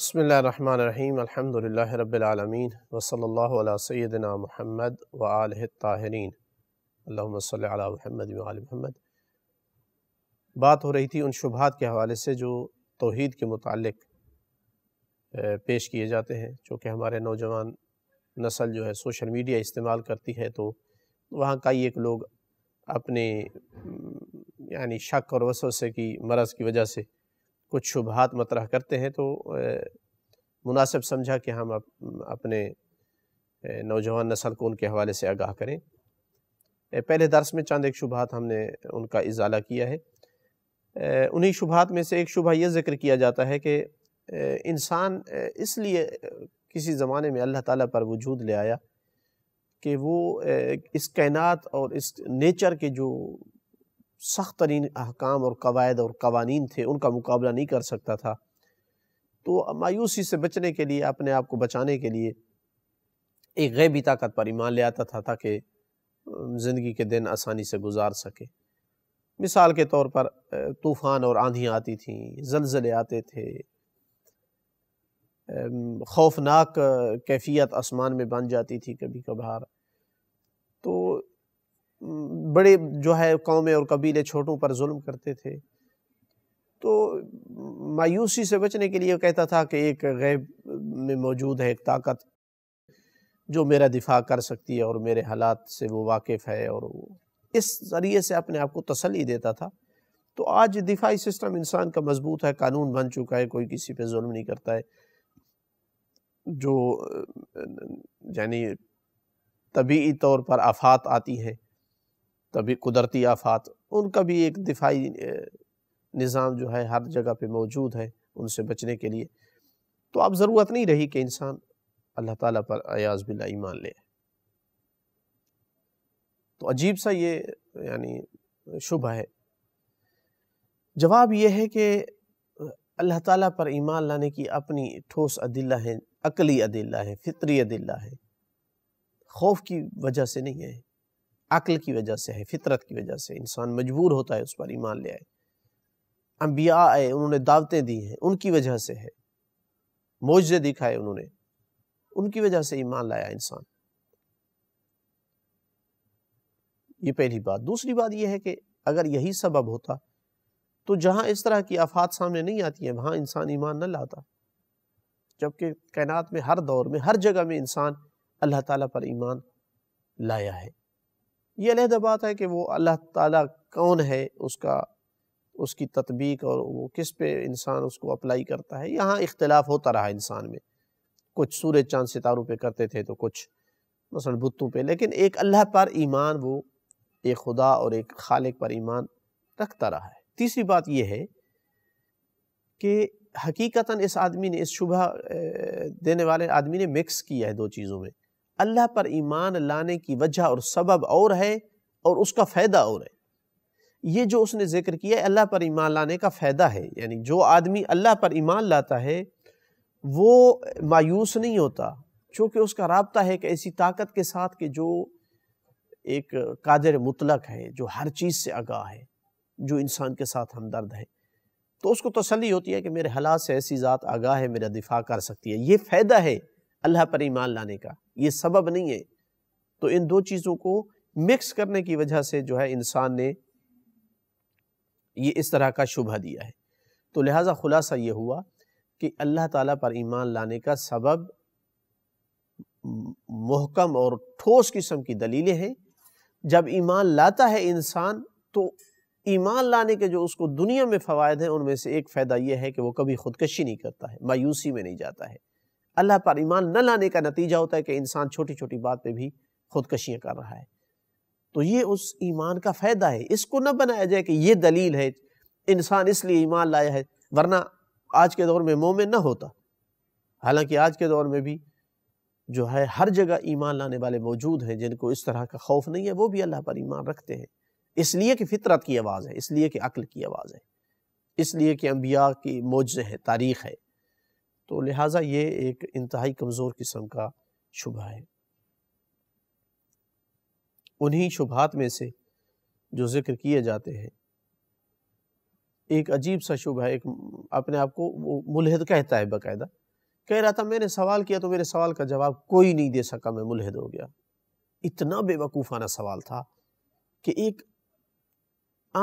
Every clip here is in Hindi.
बसमीम अलहमदिल्ल रब्बिलालमीन वसल अला महमद मुहम्मद व आलिहि ताहिरीन बात हो रही थी उन शुभात के हवाले से जो तोहद के मतलब पेश किए जाते हैं चूँकि हमारे नौजवान नस्ल जो है सोशल मीडिया इस्तेमाल करती है तो वहाँ कई एक लोग अपने यानी शक और वसवसे की मरज़ की वजह से कुछ शुभात मतरह करते हैं तो मुनासिब समझा कि हम अप, अपने नौजवान नस्ल को उनके हवाले से आगाह करें पहले दर्स में चंद एक शुभात हमने उनका इजाला किया है उन्हीं शुभात में से एक शुभा यह जिक्र किया जाता है कि इंसान इसलिए किसी ज़माने में अल्लाह ताला पर वजूद ले आया कि वो इस कायनात और इस नेचर के जो सख्त तरीन अहकाम और कवायद और कवानीन थे उनका मुकाबला नहीं कर सकता था तो मायूसी से बचने के लिए अपने आप को बचाने के लिए एक गैबी ताकत पर ईमान ले आता था ताकि ज़िंदगी के दिन आसानी से गुजार सके मिसाल के तौर पर तूफ़ान और आंधियाँ आती थीं जलज़ले आते थे खौफनाक कैफियत आसमान में बन जाती थी कभी कभार बड़े जो है कौमें और कबीले छोटों पर जुल्म करते थे तो मायूसी से बचने के लिए कहता था कि एक गैब में मौजूद है एक ताकत जो मेरा दिफा कर सकती है और मेरे हालात से वो वाकिफ़ है और वो इस ज़रिए से अपने आप को तसली देता था तो आज दिफाई सिस्टम इंसान का मजबूत है कानून बन चुका है कोई किसी पे जुल्म नहीं करता है जो यानी तबी तौर पर आफात आती हैं तभी कुदरती आफात उनका भी एक दिफाई निज़ाम जो है हर जगह पे मौजूद है उनसे बचने के लिए तो अब ज़रूरत नहीं रही कि इंसान अल्लाह ताला पर अयाज बिल्ला ईमान ले तो अजीब सा ये यानी शुभ है जवाब यह है कि अल्लाह ताला पर ईमान लाने की अपनी ठोस अदिल्ला है अकली अदिल्ला है फितरी अदिल्ला है खौफ की वजह से नहीं है अक्ल की वजह से है फितरत की वजह से इंसान मजबूर होता है उस पर ईमान ले आए अम्बिया आए उन्होंने दावतें दी हैं उनकी वजह से है मोजे दिखाए उन्होंने उनकी वजह से ईमान लाया इंसान ये पहली बात दूसरी बात यह है कि अगर यही सबब होता तो जहां इस तरह की आफात सामने नहीं आती है वहां इंसान ईमान न लाता जबकि कायनात में हर दौर में हर जगह में इंसान अल्लाह ताला पर ईमान लाया है ये अलहदा बात है कि वो अल्लाह ताला कौन है उसका उसकी तत्बीक और वो किस पे इंसान उसको अप्लाई करता है यहाँ इख्तलाफ होता रहा इंसान में कुछ सूरज चांद सितारों पे करते थे तो कुछ मसल बुतों पे लेकिन एक अल्लाह पर ईमान वो एक खुदा और एक खालिक पर ईमान रखता रहा है तीसरी बात यह है कि हकीकता इस आदमी ने इस शुभ देने वाले आदमी ने मिक्स किया है दो चीज़ों में अल्लाह पर ईमान लाने की वजह और सबब और है और उसका फ़ायदा और है ये जो उसने जिक्र किया है अल्लाह पर ईमान लाने का फ़ायदा है यानी जो आदमी अल्लाह पर ईमान लाता है वो मायूस नहीं होता चूँकि उसका रबता है कि ऐसी ताकत के साथ कि जो एक कादर मुतलक है जो हर चीज़ से आगाह है जो इंसान के साथ हमदर्द है तो उसको तसली होती है कि मेरे हालात से ऐसी ज़ात आगाह है मेरा दिफा कर सकती है ये फ़ायदा है अल्लाह पर ईमान लाने का ये सबब नहीं है तो इन दो चीज़ों को मिक्स करने की वजह से जो है इंसान ने ये इस तरह का शुभा दिया है तो लिहाजा खुलासा ये हुआ कि अल्लाह ताला पर ईमान लाने का सबब महकम और ठोस किस्म की दलीलें हैं जब ईमान लाता है इंसान तो ईमान लाने के जो उसको दुनिया में फ़वाद हैं उनमें से एक फ़ायदा यह है कि वो कभी खुदकशी नहीं करता है मायूसी में नहीं जाता है अल्लाह पर ईमान न लाने का नतीजा होता है कि इंसान छोटी छोटी बात पर भी खुदकशियाँ कर रहा है तो ये उस ईमान का फ़ायदा है इसको न बनाया जाए कि ये दलील है इंसान इसलिए ईमान लाया है वरना आज के दौर में मोमिन ना होता हालांकि आज के दौर में भी जो है हर जगह ईमान लाने वाले मौजूद हैं जिनको इस तरह का खौफ नहीं है वो भी अल्लाह पर ईमान रखते हैं इसलिए कि फितरत की आवाज़ है इसलिए कि अक्ल की आवाज़ है इसलिए कि अम्बिया की मौज है तारीख़ है तो लिहाजा ये एक इंतहाई कमज़ोर किस्म का शुभ है उन्हीं शुभात में से जो ज़िक्र किए जाते हैं एक अजीब सा शुभ है एक अपने आप को वो मुलहद कहता है बाकायदा कह रहा था मैंने सवाल किया तो मेरे सवाल का जवाब कोई नहीं दे सका मैं मुलहद हो गया इतना बेवकूफ़ाना सवाल था कि एक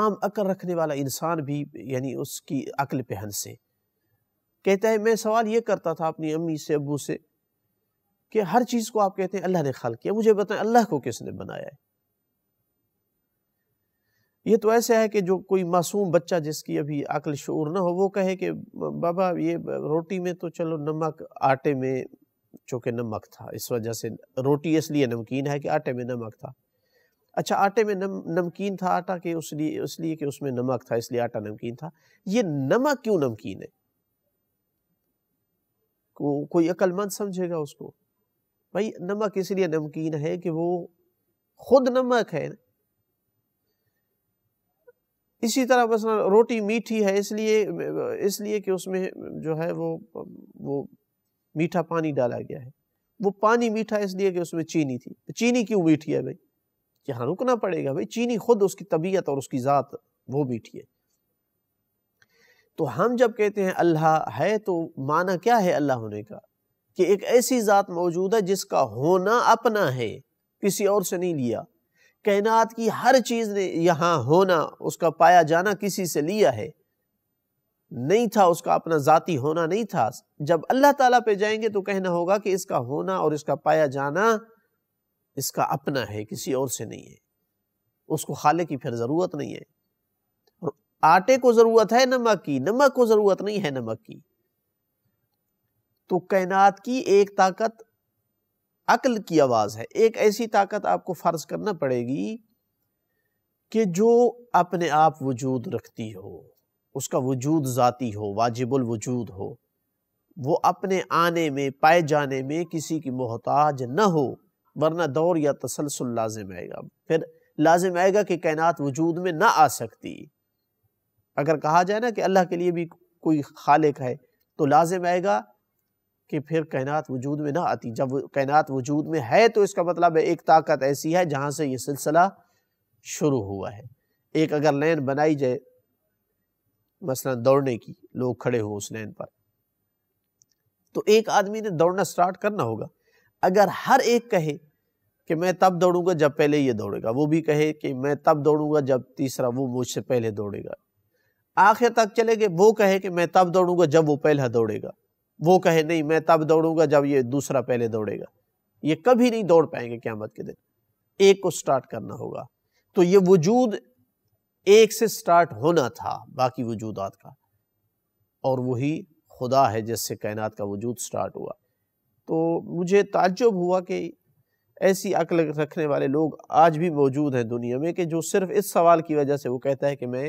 आम अकल रखने वाला इंसान भी यानी उसकी अकल पहन से कहता है मैं सवाल ये करता था अपनी अम्मी से अबू से कि हर चीज़ को आप कहते हैं अल्लाह ने खाल किया मुझे बताएं अल्लाह को किसने बनाया है ये तो ऐसा है कि जो कोई मासूम बच्चा जिसकी अभी अकल शूर ना हो वो कहे कि बाबा ये रोटी में तो चलो नमक आटे में चूँकि नमक था इस वजह से रोटी इसलिए नमकीन है कि आटे में नमक था अच्छा आटे में नम नमकीन था आटा के उसलिए इसलिए कि उसमें नमक था इसलिए आटा नमकीन था ये नमक क्यों नमकीन है को कोई अक्लमंद समझेगा उसको भाई नमक इसलिए नमकीन है कि वो खुद नमक है इसी तरह बस रोटी मीठी है इसलिए इसलिए कि उसमें जो है वो वो मीठा पानी डाला गया है वो पानी मीठा इसलिए कि उसमें चीनी थी तो चीनी क्यों मीठी है भाई यहाँ रुकना पड़ेगा भाई चीनी खुद उसकी तबीयत और उसकी ज़ात वो मीठी है तो हम जब कहते हैं अल्लाह है तो माना क्या है अल्लाह होने का कि एक ऐसी ज़ात मौजूद है जिसका होना अपना है किसी और से नहीं लिया कायनात की हर चीज़ ने यहाँ होना उसका पाया जाना किसी से लिया है नहीं था उसका अपना ज़ाती होना नहीं था जब अल्लाह ताला पे जाएंगे तो कहना होगा कि इसका होना और इसका पाया जाना इसका अपना है किसी और से नहीं है उसको खाले की फिर ज़रूरत नहीं है आटे को जरूरत है नमक की नमक को जरूरत नहीं है नमक की तो कायनात की एक ताकत अकल की आवाज है एक ऐसी ताकत आपको फर्ज करना पड़ेगी कि जो अपने आप वजूद रखती हो उसका वजूद ज़ाती हो वाजिबुल वजूद हो वो अपने आने में पाए जाने में किसी की मोहताज न हो वरना दौर या तसलसल लाजिम आएगा फिर लाजिम आएगा कि कायनात वजूद में ना आ सकती अगर कहा जाए ना कि अल्लाह के लिए भी कोई खालिक है तो लाजिम आएगा कि फिर कायनात वजूद में ना आती जब कायनात वजूद में है तो इसका मतलब है एक ताकत ऐसी है जहाँ से ये सिलसिला शुरू हुआ है एक अगर लेन बनाई जाए मसला दौड़ने की लोग खड़े हों उस लेन पर तो एक आदमी ने दौड़ना स्टार्ट करना होगा अगर हर एक कहे कि मैं तब दौड़ूंगा जब पहले ये दौड़ेगा वो भी कहे कि मैं तब दौड़ूंगा जब तीसरा वो मुझसे पहले दौड़ेगा आखिर तक चले गए वो कहे कि मैं तब दौड़ूंगा जब वो पहला दौड़ेगा वो कहे नहीं मैं तब दौड़ूंगा जब ये दूसरा पहले दौड़ेगा ये कभी नहीं दौड़ पाएंगे क्यामत के दिन एक को स्टार्ट करना होगा तो ये वजूद एक से स्टार्ट होना था बाकी वजूदात का और वही खुदा है जिससे कायनात का वजूद स्टार्ट हुआ तो मुझे ताज्जुब हुआ कि ऐसी अकल रखने वाले लोग आज भी मौजूद हैं दुनिया में कि जो सिर्फ इस सवाल की वजह से वो कहता है कि मैं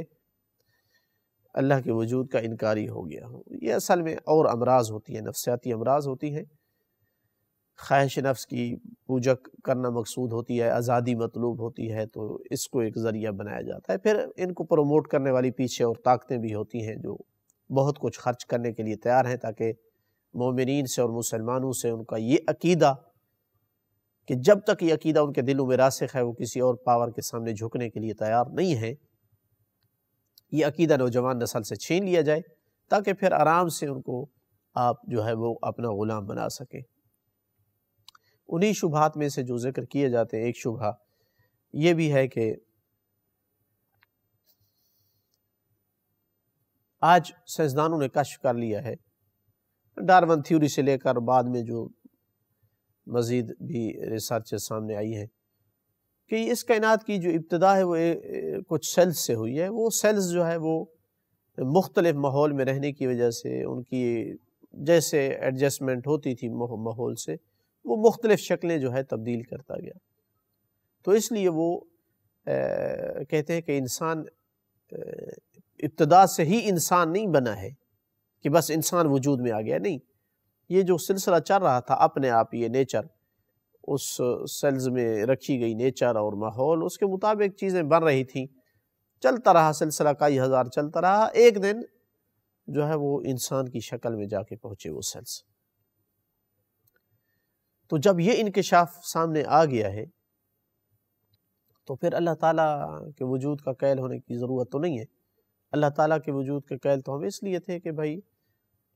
अल्लाह के वजूद का इनकारी हो गया हो ये असल में और अमराज होती हैं नफसियाती अमराज होती हैं ख्वाहिश नफ्स की पूजा करना मकसूद होती है आज़ादी मतलूब होती है तो इसको एक ज़रिया बनाया जाता है फिर इनको प्रमोट करने वाली पीछे और ताकतें भी होती हैं जो बहुत कुछ खर्च करने के लिए तैयार हैं ताकि मोमिन से और मुसलमानों से उनका ये अकीदा कि जब तक ये अकीदा उनके दिलों में रासिक है वो किसी और पावर के सामने झुकने के लिए तैयार नहीं है ये अकीदा नौजवान नसल से छीन लिया जाए ताकि फिर आराम से उनको आप जो है वो अपना ग़ुलाम बना सकें उन्हीं शुभात में से जो ज़िक्र किए जाते हैं एक शुभा ये भी है कि आज साइंसदानों ने कश्फ कर लिया है डारवन थ्योरी से लेकर बाद में जो मज़ीद भी रिसर्च सामने आई है कि इस कायनात की जो इब्तदा है वो कुछ सेल्स से हुई है वो सेल्स जो है वो मुख्तलिफ माहौल में रहने की वजह से उनकी जैसे एडजस्टमेंट होती थी माहौल से वो मुख्तलिफ शक्लें जो है तब्दील करता गया तो इसलिए वो आ, कहते हैं कि इंसान इब्तदा से ही इंसान नहीं बना है कि बस इंसान वजूद में आ गया नहीं ये जो सिलसिला चल रहा था अपने आप ये नेचर उस सेल्स में रखी गई नेचर और माहौल उसके मुताबिक चीज़ें बन रही थी चलता रहा सिलसिला कई हज़ार चलता रहा एक दिन जो है वो इंसान की शक्ल में जाके पहुँचे वो सेल्स तो जब ये इनकशाफ सामने आ गया है तो फिर अल्लाह ताला के वजूद का कैल होने की ज़रूरत तो नहीं है अल्लाह ताला के वजूद के कैल तो हम इसलिए थे कि भाई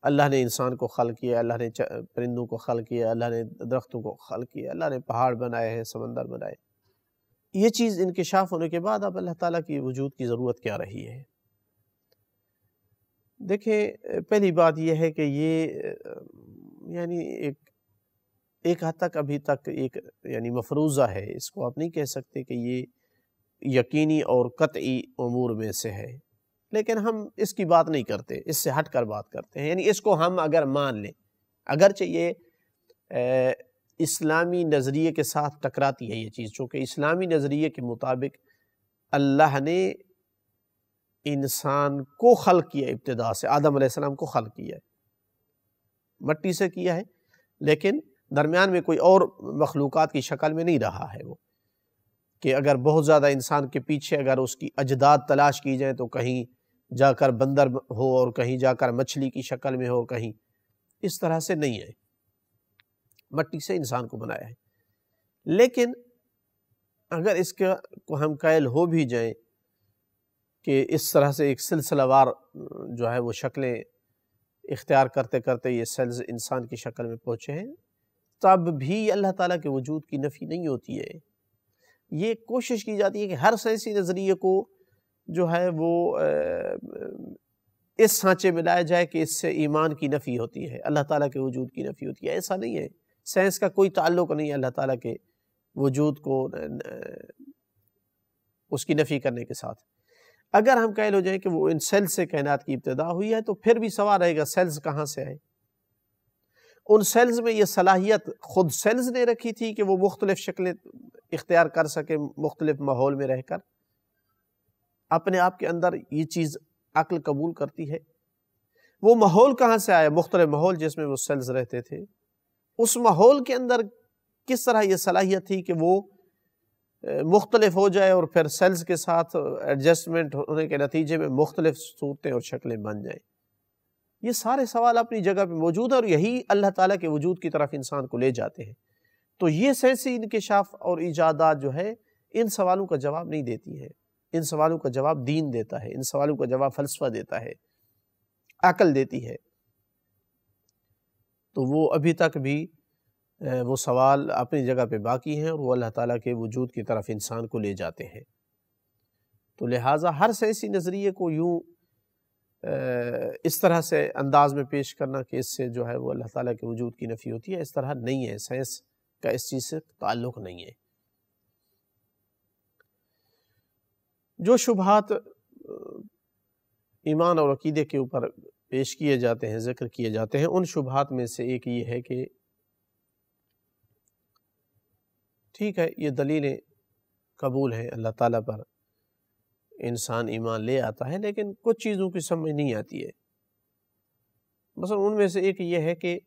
अल्लाह ने इंसान को खल किया अल्लाह ने परिंदों को खल किया अल्लाह ने दरख्तों को खल किया अल्लाह ने पहाड़ बनाए हैं समंदर बनाए ये चीज़ इनकशाफ होने के बाद अब अल्लाह ताला की वजूद की ज़रूरत क्या रही है देखें पहली बात यह है कि ये यानी एक एक हद तक अभी तक एक यानी मफरूज़ा है इसको आप नहीं कह सकते कि ये यकीनी और कतई अमूर में से है लेकिन हम इसकी बात नहीं करते इससे हट कर बात करते हैं यानी इसको हम अगर मान लें अगरचे ये इस्लामी नज़रिए के साथ टकराती है ये चीज़ चूँकि इस्लामी नज़रिए के मुताबिक अल्लाह ने इंसान को खल किया इब्तदा से आदम को खल किया है मट्टी से किया है लेकिन दरमियान में कोई और मखलूक की शक्ल में नहीं रहा है वो कि अगर बहुत ज़्यादा इंसान के पीछे अगर उसकी अजदाद तलाश की जाए तो कहीं जाकर बंदर हो और कहीं जाकर मछली की शक्ल में हो कहीं इस तरह से नहीं है मट्टी से इंसान को बनाया है लेकिन अगर इसका को हम कैल हो भी जाएं कि इस तरह से एक सिलसिलावार जो है वो शक्लें इख्तियार करते करते ये सेल्स इंसान की शक्ल में पहुँचे हैं तब भी अल्लाह ताला के वजूद की नफ़ी नहीं होती है ये कोशिश की जाती है कि हर साइंसी नज़रिए को जो है वो इस सांचे में लाया जाए कि इससे ईमान की नफ़ी होती है अल्लाह ताला के वजूद की नफ़ी होती है ऐसा नहीं है साइंस का कोई ताल्लुक नहीं है अल्लाह ताला के वजूद को उसकी नफ़ी करने के साथ अगर हम कह लो जाए कि वो इन सेल्स से कायनात की इब्तदा हुई है तो फिर भी सवाल रहेगा सेल्स कहाँ से आए उन सेल्स में ये सलाहियत ख़ुद सेल्स ने रखी थी कि वो मुख्तलिफ शक्लें इख्तियार कर सकें मुख्तलिफ माहौल में रहकर अपने आप के अंदर ये चीज़ अक्ल कबूल करती है वो माहौल कहाँ से आया मुख्तर माहौल जिसमें वो सेल्स रहते थे उस माहौल के अंदर किस तरह ये सलाहियत थी कि वो मुख्तलिफ हो जाए और फिर सेल्स के साथ एडजस्टमेंट होने के नतीजे में मुख्तलिफ सूरतें और शक्लें बन जाए ये सारे सवाल अपनी जगह पर मौजूद है और यही अल्लाह ताला के वजूद की तरफ इंसान को ले जाते हैं तो ये सेंसी इनकशाफ और ईजादात जो है इन सवालों का जवाब नहीं देती है इन सवालों का जवाब दीन देता है इन सवालों का जवाब फलसफा देता है अकल देती है तो वो अभी तक भी वो सवाल अपनी जगह पे बाकी हैं और वो अल्लाह ताला के वजूद की तरफ इंसान को ले जाते हैं तो लिहाजा हर सैसी नज़रिए को यूँ इस तरह से अंदाज में पेश करना कि इससे जो है वो अल्लाह ताला के वजूद की नफ़ी होती है इस तरह नहीं है साइंस का इस चीज़ से ताल्लुक़ नहीं है जो शुभात ईमान और अकीदे के ऊपर पेश किए जाते हैं जिक्र किए जाते हैं उन शुभात में से एक ये है कि ठीक है ये दलीलें कबूल हैं अल्लाह ताला पर इंसान ईमान ले आता है लेकिन कुछ चीज़ों की समझ नहीं आती है मसलन उनमें से एक ये है कि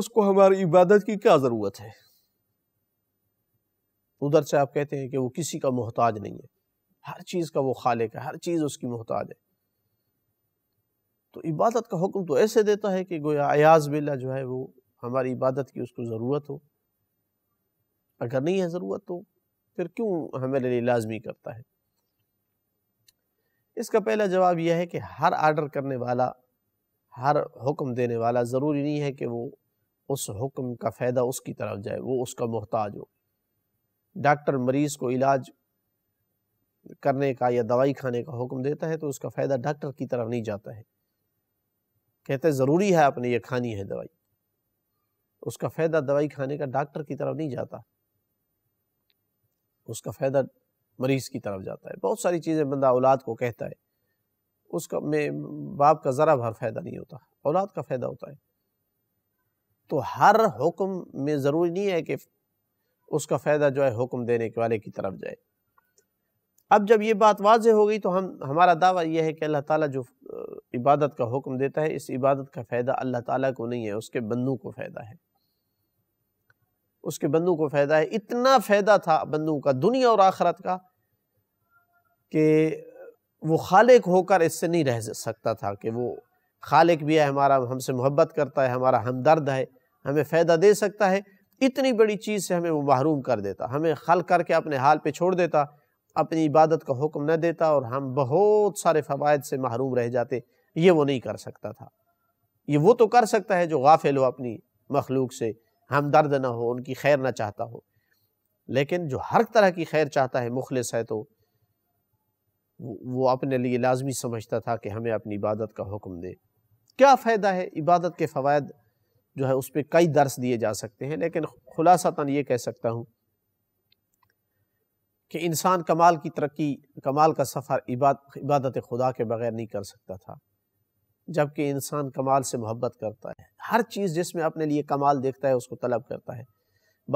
उसको हमारी इबादत की क्या ज़रूरत है तो उधर से आप कहते हैं कि वो किसी का मोहताज नहीं है हर चीज़ का वो खालिक है हर चीज़ उसकी मोहताज है तो इबादत का हुक्म तो ऐसे देता है कि गोया अयाज बिल्ला जो है वो हमारी इबादत की उसको ज़रूरत हो अगर नहीं है ज़रूरत तो फिर क्यों हमारे लिए लाजमी करता है इसका पहला जवाब यह है कि हर आर्डर करने वाला हर हुक्म देने वाला ज़रूरी नहीं है कि वो उस हुक्म का फ़ायदा उसकी तरफ जाए वो उसका मोहताज हो डॉक्टर मरीज़ को इलाज करने का या दवाई खाने का हुक्म देता है तो उसका फ़ायदा डॉक्टर की तरफ नहीं जाता है कहते ज़रूरी है आपने ये खानी है दवाई उसका फ़ायदा दवाई खाने का डॉक्टर की तरफ नहीं जाता उसका फ़ायदा मरीज़ की तरफ जाता है बहुत सारी चीज़ें बंदा औलाद को कहता है उसका में बाप का ज़रा भर फ़ायदा नहीं होता औलाद का फ़ायदा होता है तो हर हुक्म में ज़रूरी नहीं है कि उसका फ़ायदा जो है हुक्म देने के वाले की तरफ जाए अब जब ये बात वाज हो गई तो हम हमारा दावा यह है कि अल्लाह ताला जो इबादत का हुक्म देता है इस इबादत का फ़ायदा अल्लाह ताला को नहीं है उसके बंदू को फ़ायदा है उसके बंदू को फ़ायदा है इतना फ़ायदा था बंदू का दुनिया और आखरत का कि वो खालिक होकर इससे नहीं रह सकता था कि वो खालिक भी है हमारा हमसे मोहब्बत करता है हमारा हमदर्द है हमें फ़ायदा दे सकता है इतनी बड़ी चीज़ से हमें वो महरूम कर देता हमें खल करके अपने हाल पे छोड़ देता अपनी इबादत का हुक्म न देता और हम बहुत सारे फ़वाद से महरूम रह जाते ये वो नहीं कर सकता था ये वो तो कर सकता है जो गाफिल हो अपनी मखलूक से हमदर्द ना हो उनकी खैर ना चाहता हो लेकिन जो हर तरह की खैर चाहता है मुखलिस है तो वो अपने लिए लाजमी समझता था कि हमें अपनी इबादत का हुक्म दे क्या फ़ायदा है इबादत के फ़वाद जो है उस पर कई दर्स दिए जा सकते हैं लेकिन खुलासातन ये कह सकता हूँ कि इंसान कमाल की तरक्की कमाल का सफ़र इबाद, इबादत खुदा के बगैर नहीं कर सकता था जबकि इंसान कमाल से मोहब्बत करता है हर चीज़ जिसमें अपने लिए कमाल देखता है उसको तलब करता है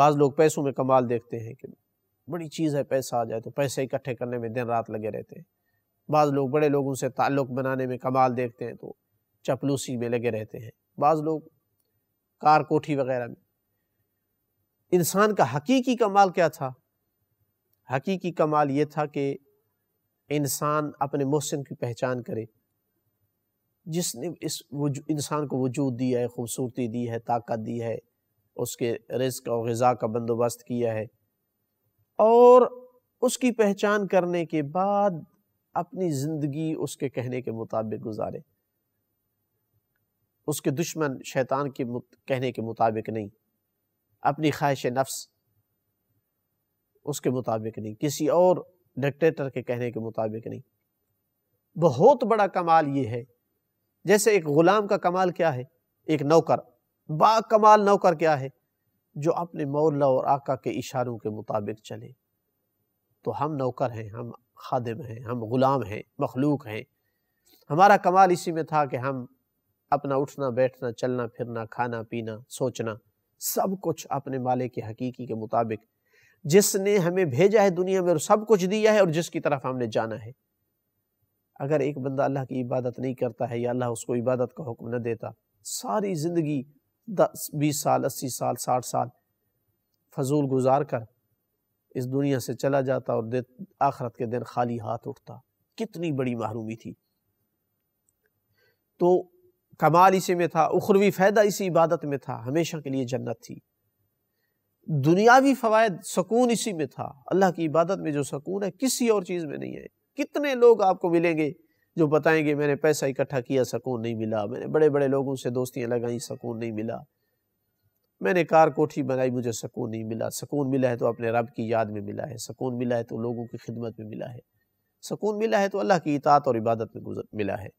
बाज़ लोग पैसों में कमाल देखते हैं कि बड़ी चीज़ है पैसा आ जाए तो पैसे इकट्ठे करने में दिन रात लगे रहते हैं बाज़ लोग बड़े लोगों से ताल्लुक़ बनाने में कमाल देखते हैं तो चपलूसी में लगे रहते हैं बाज़ लोग कार कोठी वगैरह में इंसान का हकीकी कमाल क्या था हकीकी कमाल ये था कि इंसान अपने मोहसिन की पहचान करे जिसने इस इंसान को वजूद दिया है खूबसूरती दी है ताकत दी है उसके रिस्क और गज़ा का बंदोबस्त किया है और उसकी पहचान करने के बाद अपनी ज़िंदगी उसके कहने के मुताबिक गुजारे उसके दुश्मन शैतान के कहने के मुताबिक नहीं अपनी ख्वाहिश नफ्स उसके मुताबिक नहीं किसी और डिक्टेटर के कहने के मुताबिक नहीं बहुत बड़ा कमाल ये है जैसे एक ग़ुलाम का कमाल क्या है एक नौकर बा कमाल नौकर क्या है जो अपने मौला और आका के इशारों के मुताबिक चले तो हम नौकर हैं हम खादिम हैं हम ग़ुलाम हैं मखलूक हैं हमारा कमाल इसी में था कि हम अपना उठना बैठना चलना फिरना खाना पीना सोचना सब कुछ अपने मालिक के हकीकी के मुताबिक जिसने हमें भेजा है दुनिया में और सब कुछ दिया है और जिसकी तरफ हमने जाना है अगर एक बंदा अल्लाह की इबादत नहीं करता है या अल्लाह उसको इबादत का हुक्म न देता सारी ज़िंदगी दस बीस साल अस्सी साल साठ साल फजूल गुजार कर इस दुनिया से चला जाता और आखरत के दिन खाली हाथ उठता कितनी बड़ी महरूमी थी तो कमाल इसी में था उखरवी फ़ायदा इसी इबादत में था हमेशा के लिए जन्नत थी दुनियावी फ़वाद सकून इसी में था अल्लाह की इबादत में जो सकून है किसी और चीज़ में नहीं है कितने लोग आपको मिलेंगे जो बताएंगे मैंने पैसा इकट्ठा किया सकून नहीं मिला मैंने बड़े बड़े लोगों से दोस्तियाँ लगाई सुकून नहीं मिला मैंने कार कोठी बनाई मुझे सकून नहीं मिला सकून मिला है तो अपने रब की याद में मिला है सुकून मिला है तो लोगों की खिदमत में मिला है सुकून मिला है तो अल्लाह की इतात और इबादत में गुजर मिला है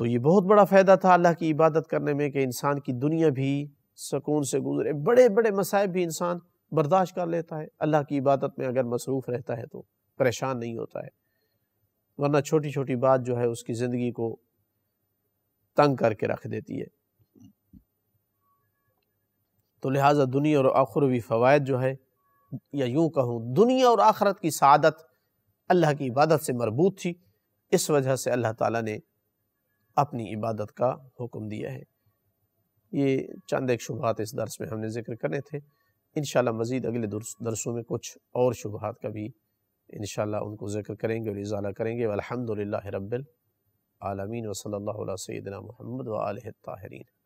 तो ये बहुत बड़ा फ़ायदा था अल्लाह की इबादत करने में कि इंसान की दुनिया भी सुकून से गुजरे बड़े बड़े मसायब भी इंसान बर्दाश्त कर लेता है अल्लाह की इबादत में अगर मसरूफ़ रहता है तो परेशान नहीं होता है वरना छोटी छोटी बात जो है उसकी ज़िंदगी को तंग करके रख देती है तो लिहाजा दुनिया और आखरवी फ़वाद जो है या यूँ कहूँ दुनिया और आखरत की सदत अल्लाह की इबादत से मरबूत थी इस वजह से अल्लाह ताला ने अपनी इबादत का हुक्म दिया है ये चंद एक शुबहत इस दर्स में हमने ज़िक्र करने थे इन मज़ीद अगले दरसों में कुछ और शुभात का भी इन उनको ज़िक्र करेंगे और इजाला करेंगे अलहमदिल्ला रबालमीन वसल सदना महमद वाल ताहरीन